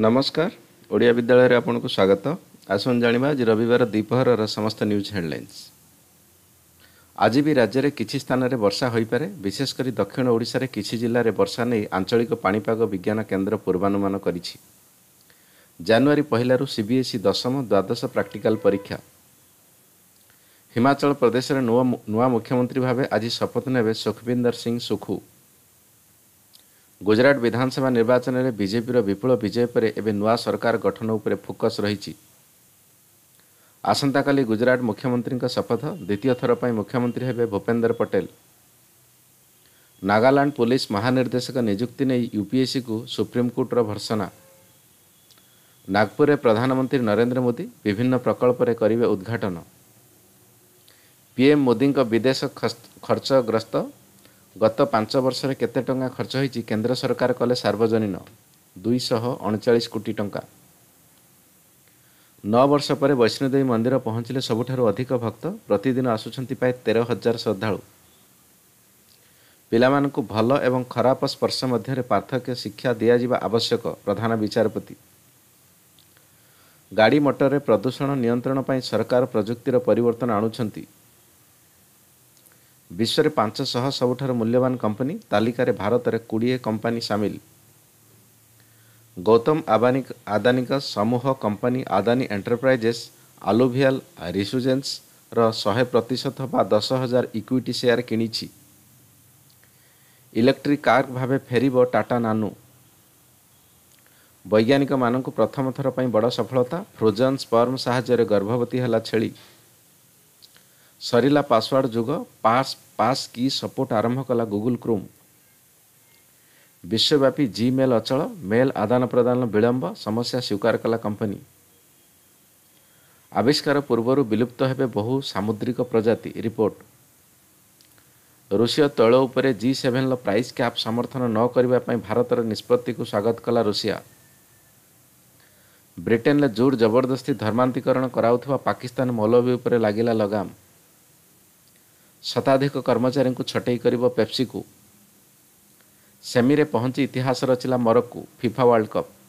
ନମସ୍କାର ଓଡ଼ିଆ ବିଦ୍ୟାଳୟରେ ଆପଣଙ୍କୁ ସ୍ୱାଗତ ଆସନ୍ତୁ ଜାଣିବା ଆଜି ରବିବାର ଦ୍ୱିପହରର ସମସ୍ତ ନ୍ୟୁଜ୍ ହେଡ଼ଲାଇନ୍ସ ଆଜି ବି ରାଜ୍ୟରେ କିଛି ସ୍ଥାନରେ ବର୍ଷା ହୋଇପାରେ ବିଶେଷ କରି ଦକ୍ଷିଣ ଓଡ଼ିଶାରେ କିଛି ଜିଲ୍ଲାରେ ବର୍ଷା ନେଇ ଆଞ୍ଚଳିକ ପାଣିପାଗ ବିଜ୍ଞାନ କେନ୍ଦ୍ର ପୂର୍ବାନୁମାନ କରିଛି ଜାନୁଆରୀ ପହିଲାରୁ ସିବିଏସ୍ଇ ଦଶମ ଦ୍ୱାଦଶ ପ୍ରାକ୍ଟିକାଲ ପରୀକ୍ଷା ହିମାଚଳ ପ୍ରଦେଶରେ ନୂଆ ନୂଆ ମୁଖ୍ୟମନ୍ତ୍ରୀ ଭାବେ ଆଜି ଶପଥ ନେବେ ସୁଖବିନ୍ଦର ସିଂ ସୁଖୁ ଗୁଜରାଟ ବିଧାନସଭା ନିର୍ବାଚନରେ ବିଜେପିର ବିପୁଳ ବିଜୟ ପରେ ଏବେ ନୂଆ ସରକାର ଗଠନ ଉପରେ ଫୋକସ୍ ରହିଛି ଆସନ୍ତାକାଲି ଗୁଜରାଟ ମୁଖ୍ୟମନ୍ତ୍ରୀଙ୍କ ଶପଥ ଦ୍ୱିତୀୟ ଥର ପାଇଁ ମୁଖ୍ୟମନ୍ତ୍ରୀ ହେବେ ଭୂପେନ୍ଦ୍ର ପଟେଲ ନାଗାଲାଣ୍ଡ ପୁଲିସ୍ ମହାନିର୍ଦ୍ଦେଶକ ନିଯୁକ୍ତି ନେଇ ୟୁପିଏସ୍ସିକୁ ସୁପ୍ରିମକୋର୍ଟର ଭର୍ସନା ନାଗପୁରରେ ପ୍ରଧାନମନ୍ତ୍ରୀ ନରେନ୍ଦ୍ର ମୋଦି ବିଭିନ୍ନ ପ୍ରକଳ୍ପରେ କରିବେ ଉଦ୍ଘାଟନ ପିଏମ୍ ମୋଦିଙ୍କ ବିଦେଶ ଖର୍ଚ୍ଚଗ୍ରସ୍ତ ଗତ ପାଞ୍ଚ ବର୍ଷରେ କେତେ ଟଙ୍କା ଖର୍ଚ୍ଚ ହୋଇଛି କେନ୍ଦ୍ର ସରକାର କଲେ ସାର୍ବଜନୀନ ଦୁଇଶହ ଅଣଚାଳିଶ କୋଟି ଟଙ୍କା ନଅ ବର୍ଷ ପରେ ବୈଷ୍ଣୋଦେବୀ ମନ୍ଦିର ପହଞ୍ଚିଲେ ସବୁଠାରୁ ଅଧିକ ଭକ୍ତ ପ୍ରତିଦିନ ଆସୁଛନ୍ତି ପ୍ରାୟ ତେର ହଜାର ଶ୍ରଦ୍ଧାଳୁ ପିଲାମାନଙ୍କୁ ଭଲ ଏବଂ ଖରାପ ସ୍ପର୍ଶ ମଧ୍ୟରେ ପାର୍ଥକ୍ୟ ଶିକ୍ଷା ଦିଆଯିବା ଆବଶ୍ୟକ ପ୍ରଧାନ ବିଚାରପତି ଗାଡ଼ି ମଟରରେ ପ୍ରଦୂଷଣ ନିୟନ୍ତ୍ରଣ ପାଇଁ ସରକାର ପ୍ରଯୁକ୍ତିର ପରିବର୍ତ୍ତନ ଆଣୁଛନ୍ତି ବିଶ୍ୱରେ ପାଞ୍ଚଶହ ସବୁଠାରୁ ମୂଲ୍ୟବାନ କମ୍ପାନୀ ତାଲିକାରେ ଭାରତରେ କୋଡ଼ିଏ କମ୍ପାନୀ ସାମିଲ ଗୌତମ ଆବାନୀ ଆଦାନୀଙ୍କ ସମୂହ କମ୍ପାନୀ ଆଦାନୀ ଏଣ୍ଟରପ୍ରାଇଜେସ୍ ଆଲୁଭିଆଲ ରିସୁଜେନ୍ସର ଶହେ ପ୍ରତିଶତ ବା ଦଶ ହଜାର ଇକ୍ୱିଟି ସେୟାର କିଣିଛି ଇଲେକ୍ଟ୍ରିକ୍ କାର୍ ଭାବେ ଫେରିବ ଟାଟା ନାନୁ ବୈଜ୍ଞାନିକମାନଙ୍କୁ ପ୍ରଥମ ଥର ପାଇଁ ବଡ଼ ସଫଳତା ଫ୍ରୋଜନ୍ ସ୍ପର୍ମ ସାହାଯ୍ୟରେ ଗର୍ଭବତୀ ହେଲା ଛେଳି ସରିଲା ପାସୱାର୍ଡ ଯୁଗ ପାସ୍ ପାସ୍ କି ସପୋର୍ଟ ଆରମ୍ଭ କଲା ଗୁଗୁଲ୍ କ୍ରୋମ୍ ବିଶ୍ୱବ୍ୟାପୀ ଜି ମେଲ୍ ଅଚଳ ମେଲ୍ ଆଦାନ ପ୍ରଦାନ ବିଳମ୍ବ ସମସ୍ୟା ସ୍ୱୀକାର କଲା କମ୍ପାନୀ ଆବିଷ୍କାର ପୂର୍ବରୁ ବିଲୁପ୍ତ ହେବେ ବହୁ ସାମୁଦ୍ରିକ ପ୍ରଜାତି ରିପୋର୍ଟ ରୁଷୀୟ ତୈଳ ଉପରେ ଜି ସେଭେନ୍ର ପ୍ରାଇସ୍ କ୍ୟାପ୍ ସମର୍ଥନ ନ କରିବା ପାଇଁ ଭାରତର ନିଷ୍ପତ୍ତିକୁ ସ୍ୱାଗତ କଲା ରୁଷିଆ ବ୍ରିଟେନ୍ରେ ଜୋର୍ ଜବରଦସ୍ତି ଧର୍ମାନ୍ତିକରଣ କରାଉଥିବା ପାକିସ୍ତାନ ମୌଲବୀ ଉପରେ ଲାଗିଲା ଲଗାମ ଶତାଧିକ କର୍ମଚାରୀଙ୍କୁ ଛଟେଇ କରିବ ପେପ୍ସିକୁ ସେମିରେ ପହଞ୍ଚି ଇତିହାସ ରଚିଲା ମରକୁ ଫିଫା ୱାର୍ଲଡକପ୍